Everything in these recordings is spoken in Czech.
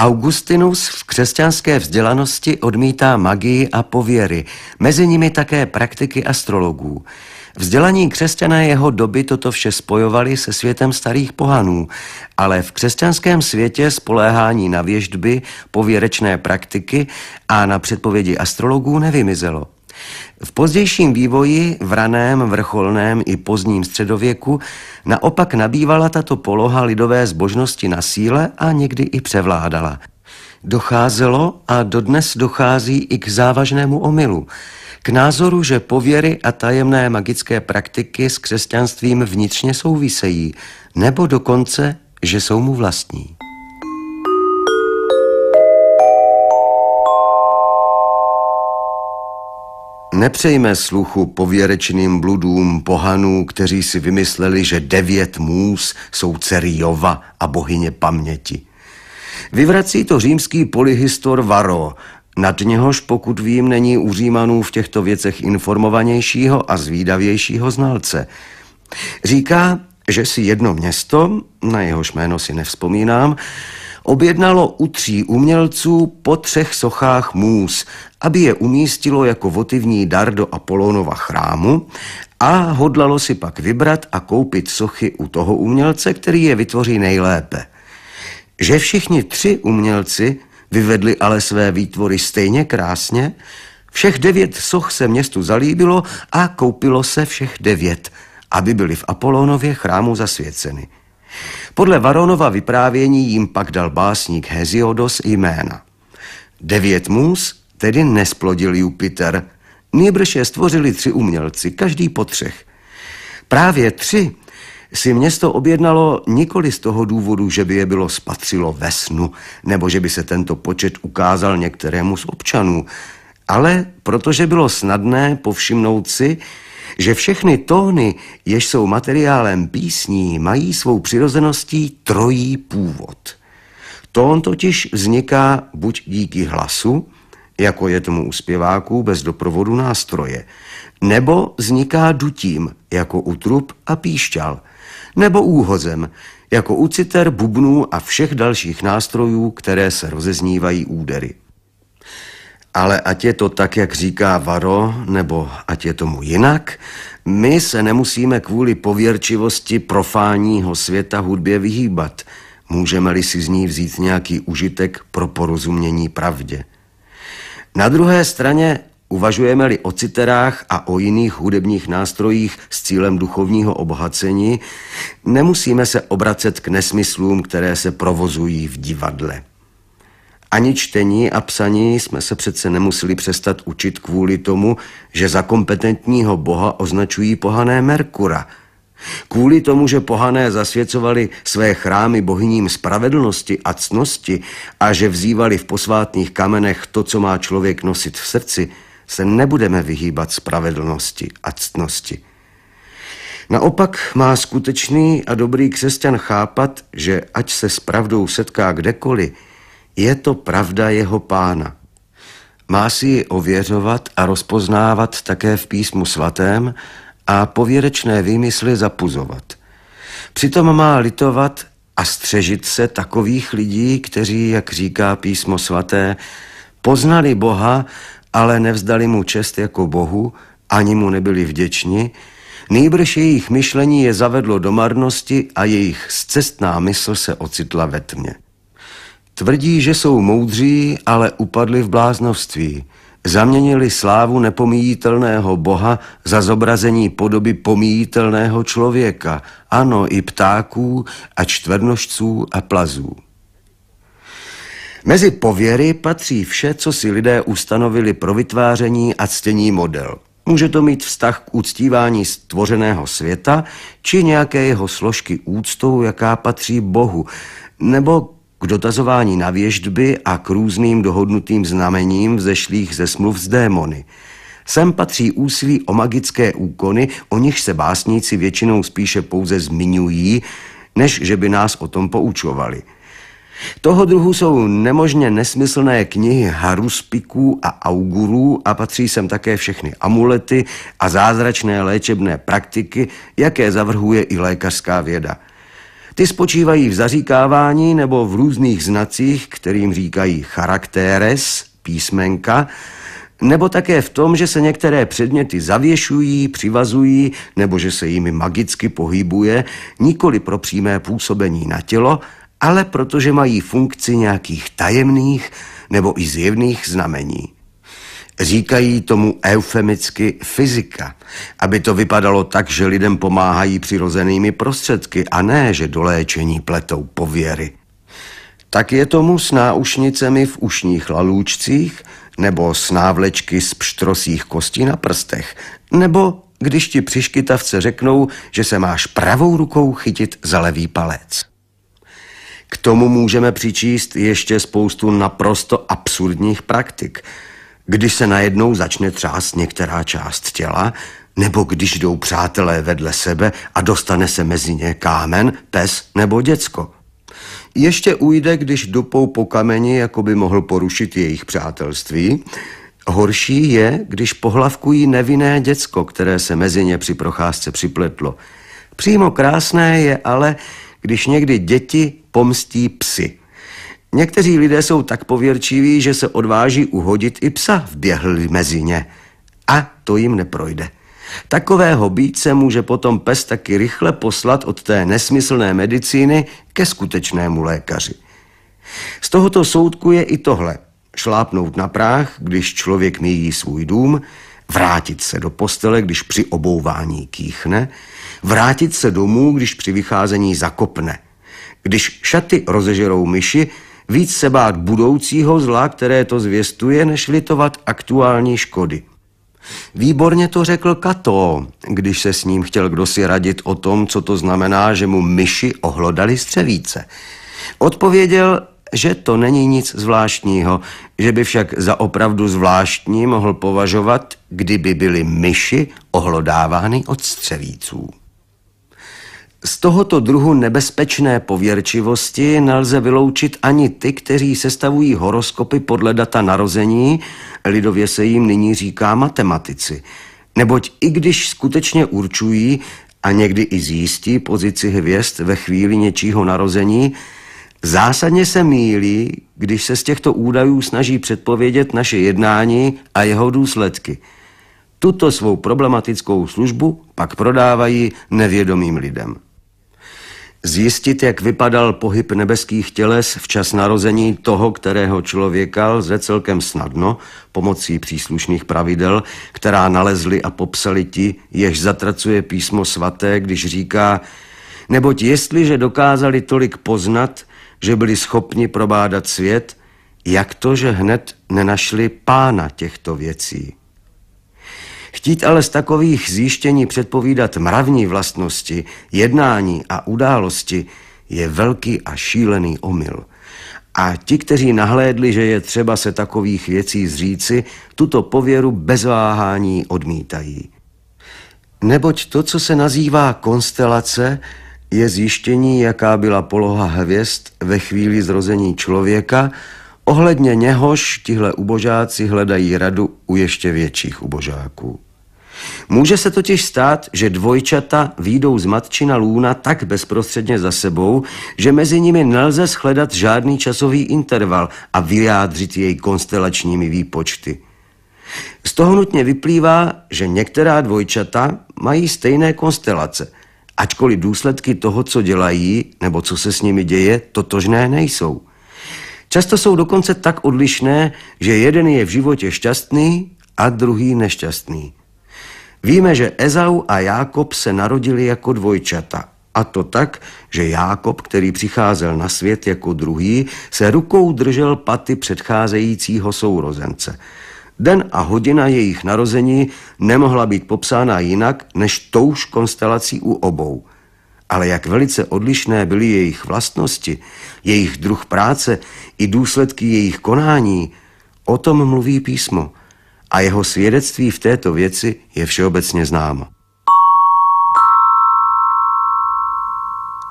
Augustinus v křesťanské vzdělanosti odmítá magii a pověry, mezi nimi také praktiky astrologů. Vzdělaní křesťané jeho doby toto vše spojovali se světem starých pohanů, ale v křesťanském světě spoléhání na věždby, pověrečné praktiky a na předpovědi astrologů nevymizelo. V pozdějším vývoji v raném, vrcholném i pozdním středověku naopak nabývala tato poloha lidové zbožnosti na síle a někdy i převládala. Docházelo a dodnes dochází i k závažnému omylu. K názoru, že pověry a tajemné magické praktiky s křesťanstvím vnitřně souvisejí, nebo dokonce, že jsou mu vlastní. nepřejme sluchu pověrečným bludům pohanů, kteří si vymysleli, že devět můz jsou dcery Jova a bohyně paměti. Vyvrací to římský polyhistor Varo, nad něhož, pokud vím, není u Římanů v těchto věcech informovanějšího a zvídavějšího znalce. Říká, že si jedno město, na jehož jméno si nevzpomínám, objednalo u tří umělců po třech sochách můz, aby je umístilo jako votivní dar do Apolonova chrámu a hodlalo si pak vybrat a koupit sochy u toho umělce, který je vytvoří nejlépe. Že všichni tři umělci vyvedli ale své výtvory stejně krásně, všech devět soch se městu zalíbilo a koupilo se všech devět, aby byly v Apolonově chrámu zasvěceny. Podle Varonova vyprávění jim pak dal básník Heziodos jména. Devět můz tedy nesplodil Jupiter, nýbrž je stvořili tři umělci, každý po třech. Právě tři si město objednalo nikoli z toho důvodu, že by je bylo spatřilo ve snu, nebo že by se tento počet ukázal některému z občanů, ale protože bylo snadné povšimnout si, že všechny tóny, jež jsou materiálem písní, mají svou přirozeností trojí původ. Tón totiž vzniká buď díky hlasu, jako je tomu u zpěváků bez doprovodu nástroje, nebo vzniká dutím, jako u trub a píšťal, nebo úhozem, jako u citer, bubnů a všech dalších nástrojů, které se rozeznívají údery. Ale ať je to tak, jak říká Varo, nebo ať je tomu jinak, my se nemusíme kvůli pověrčivosti profáního světa hudbě vyhýbat. Můžeme-li si z ní vzít nějaký užitek pro porozumění pravdě. Na druhé straně Uvažujeme-li o citerách a o jiných hudebních nástrojích s cílem duchovního obohacení, nemusíme se obracet k nesmyslům, které se provozují v divadle. Ani čtení a psaní jsme se přece nemuseli přestat učit kvůli tomu, že za kompetentního boha označují pohané Merkura. Kvůli tomu, že pohané zasvěcovali své chrámy bohyním spravedlnosti a cnosti a že vzývali v posvátných kamenech to, co má člověk nosit v srdci, se nebudeme vyhýbat spravedlnosti a ctnosti. Naopak má skutečný a dobrý křesťan chápat, že ať se s pravdou setká kdekoliv, je to pravda jeho pána. Má si ji ověřovat a rozpoznávat také v písmu svatém a pověrečné výmysly zapuzovat. Přitom má litovat a střežit se takových lidí, kteří, jak říká písmo svaté, poznali Boha, ale nevzdali mu čest jako Bohu, ani mu nebyli vděční, nejbrž jejich myšlení je zavedlo do marnosti a jejich zcestná mysl se ocitla ve tmě. Tvrdí, že jsou moudří, ale upadli v bláznovství. Zaměnili slávu nepomíjitelného boha za zobrazení podoby pomíjitelného člověka, ano i ptáků a čtvernožců a plazů. Mezi pověry patří vše, co si lidé ustanovili pro vytváření a ctění model. Může to mít vztah k uctívání stvořeného světa či nějaké jeho složky úctou, jaká patří Bohu, nebo k dotazování na věždby a k různým dohodnutým znamením vzešlých ze smluv s démony. Sem patří úsilí o magické úkony, o nich se básníci většinou spíše pouze zmiňují, než že by nás o tom poučovali. Toho druhu jsou nemožně nesmyslné knihy haruspiků a augurů a patří sem také všechny amulety a zázračné léčebné praktiky, jaké zavrhuje i lékařská věda – ty spočívají v zaříkávání nebo v různých znacích, kterým říkají charakteres, písmenka, nebo také v tom, že se některé předměty zavěšují, přivazují, nebo že se jimi magicky pohybuje, nikoli pro přímé působení na tělo, ale protože mají funkci nějakých tajemných nebo i zjevných znamení. Říkají tomu eufemicky fyzika, aby to vypadalo tak, že lidem pomáhají přirozenými prostředky a ne, že do léčení pletou pověry. Tak je tomu s náušnicemi v ušních lalůčcích nebo s návlečky z pštrosích kostí na prstech, nebo když ti přiškytavce řeknou, že se máš pravou rukou chytit za levý palec. K tomu můžeme přičíst ještě spoustu naprosto absurdních praktik – když se najednou začne třást některá část těla, nebo když jdou přátelé vedle sebe a dostane se mezi ně kámen, pes nebo děcko. Ještě ujde, když dupou po kameni, jako by mohl porušit jejich přátelství. Horší je, když pohlavkují nevinné děcko, které se mezi ně při procházce připletlo. Přímo krásné je ale, když někdy děti pomstí psy. Někteří lidé jsou tak pověrčiví, že se odváží uhodit i psa, v běhli mezi ně. A to jim neprojde. Takového býce může potom pes taky rychle poslat od té nesmyslné medicíny ke skutečnému lékaři. Z tohoto soudku je i tohle. Šlápnout na práh, když člověk míjí svůj dům, vrátit se do postele, když při obouvání kýchne, vrátit se domů, když při vycházení zakopne. Když šaty rozežerou myši, víc se bát budoucího zla, které to zvěstuje, než litovat aktuální škody. Výborně to řekl Kato, když se s ním chtěl kdosi radit o tom, co to znamená, že mu myši ohlodali střevíce. Odpověděl, že to není nic zvláštního, že by však za opravdu zvláštní mohl považovat, kdyby byly myši ohlodávány od střevíců. Z tohoto druhu nebezpečné pověrčivosti nelze vyloučit ani ty, kteří sestavují horoskopy podle data narození, lidově se jim nyní říká matematici. Neboť i když skutečně určují a někdy i zjistí pozici hvězd ve chvíli něčího narození, zásadně se mílí, když se z těchto údajů snaží předpovědět naše jednání a jeho důsledky. Tuto svou problematickou službu pak prodávají nevědomým lidem. Zjistit, jak vypadal pohyb nebeských těles v čas narození toho, kterého člověka, lze celkem snadno pomocí příslušných pravidel, která nalezli a popsali ti, jež zatracuje písmo svaté, když říká, neboť jestliže dokázali tolik poznat, že byli schopni probádat svět, jak to, že hned nenašli pána těchto věcí. Chtít ale z takových zjištění předpovídat mravní vlastnosti, jednání a události je velký a šílený omyl. A ti, kteří nahlédli, že je třeba se takových věcí zříci, tuto pověru bez váhání odmítají. Neboť to, co se nazývá konstelace, je zjištění, jaká byla poloha hvězd ve chvíli zrození člověka, ohledně něhož tihle ubožáci hledají radu u ještě větších ubožáků. Může se totiž stát, že dvojčata výjdou z matčina lůna tak bezprostředně za sebou, že mezi nimi nelze shledat žádný časový interval a vyjádřit jej konstelačními výpočty. Z toho nutně vyplývá, že některá dvojčata mají stejné konstelace, ačkoliv důsledky toho, co dělají nebo co se s nimi děje, totožné nejsou. Často jsou dokonce tak odlišné, že jeden je v životě šťastný a druhý nešťastný. Víme, že Ezau a Jákob se narodili jako dvojčata. A to tak, že Jákob, který přicházel na svět jako druhý, se rukou držel paty předcházejícího sourozence. Den a hodina jejich narození nemohla být popsána jinak než touž konstelací u obou. Ale jak velice odlišné byly jejich vlastnosti, jejich druh práce i důsledky jejich konání, o tom mluví písmo – a jeho svědectví v této věci je všeobecně známo.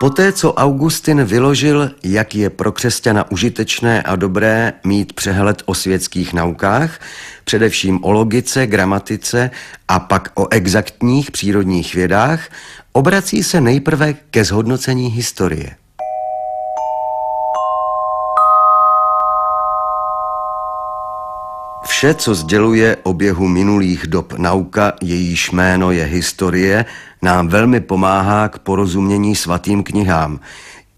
Poté, co Augustin vyložil, jak je pro křesťana užitečné a dobré mít přehled o světských naukách, především o logice, gramatice a pak o exaktních přírodních vědách, obrací se nejprve ke zhodnocení historie. Vše, co sděluje o běhu minulých dob nauka, jejíž jméno je historie, nám velmi pomáhá k porozumění svatým knihám,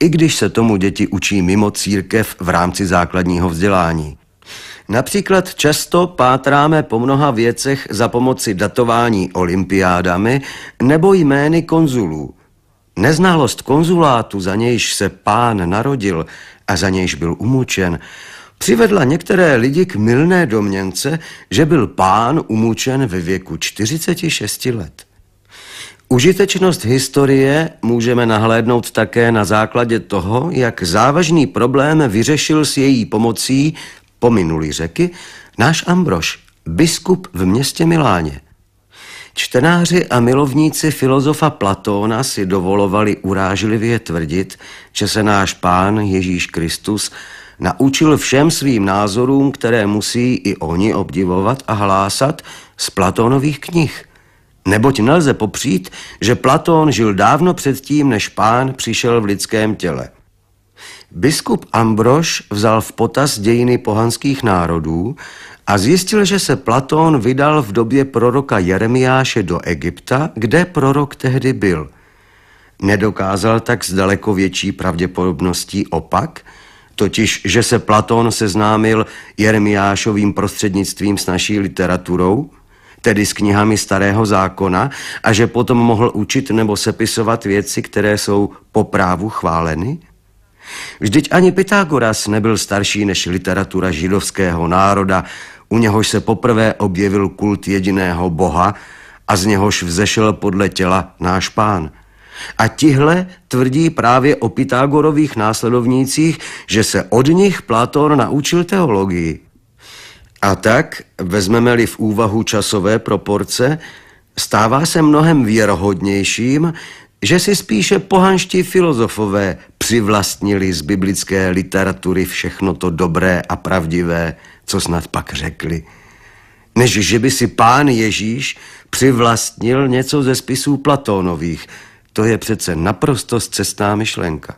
i když se tomu děti učí mimo církev v rámci základního vzdělání. Například často pátráme po mnoha věcech za pomoci datování olympiádami nebo jmény konzulů. Neznalost konzulátu, za nějž se pán narodil a za nějž byl umučen, přivedla některé lidi k milné domněnce, že byl pán umučen ve věku 46 let. Užitečnost historie můžeme nahlédnout také na základě toho, jak závažný problém vyřešil s její pomocí, pominuli řeky, náš Ambroš, biskup v městě Miláně. Čtenáři a milovníci filozofa Platóna si dovolovali urážlivě tvrdit, že se náš pán Ježíš Kristus naučil všem svým názorům, které musí i oni obdivovat a hlásat z Platónových knih. Neboť nelze popřít, že Platón žil dávno předtím, než pán přišel v lidském těle. Biskup Ambroš vzal v potaz dějiny pohanských národů a zjistil, že se Platón vydal v době proroka Jeremiáše do Egypta, kde prorok tehdy byl. Nedokázal tak s daleko větší pravděpodobností opak, totiž že se Platón seznámil Jeremiášovým prostřednictvím s naší literaturou, tedy s knihami Starého zákona, a že potom mohl učit nebo sepisovat věci, které jsou po právu chváleny? Vždyť ani Pythagoras nebyl starší než literatura židovského národa, u něhož se poprvé objevil kult jediného boha a z něhož vzešel podle těla náš pán – a tihle tvrdí právě o Pythagorových následovnících, že se od nich Platón naučil teologii. A tak, vezmeme-li v úvahu časové proporce, stává se mnohem věrohodnějším, že si spíše pohanští filozofové přivlastnili z biblické literatury všechno to dobré a pravdivé, co snad pak řekli, než že by si pán Ježíš přivlastnil něco ze spisů Platónových – to je přece naprosto cestná myšlenka.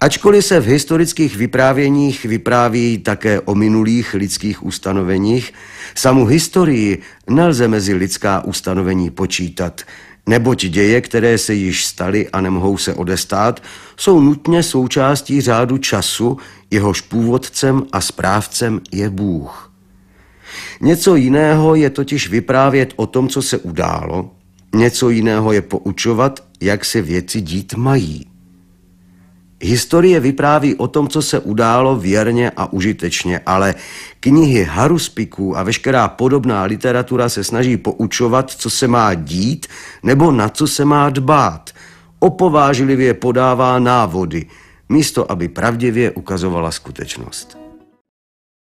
Ačkoliv se v historických vyprávěních vypráví také o minulých lidských ustanoveních, samu historii nelze mezi lidská ustanovení počítat, neboť děje, které se již staly a nemohou se odestát, jsou nutně součástí řádu času, jehož původcem a správcem je Bůh. Něco jiného je totiž vyprávět o tom, co se událo, Něco jiného je poučovat, jak se věci dít mají. Historie vypráví o tom, co se událo věrně a užitečně, ale knihy haruspiků a veškerá podobná literatura se snaží poučovat, co se má dít nebo na co se má dbát. Opovážlivě podává návody, místo aby pravdivě ukazovala skutečnost.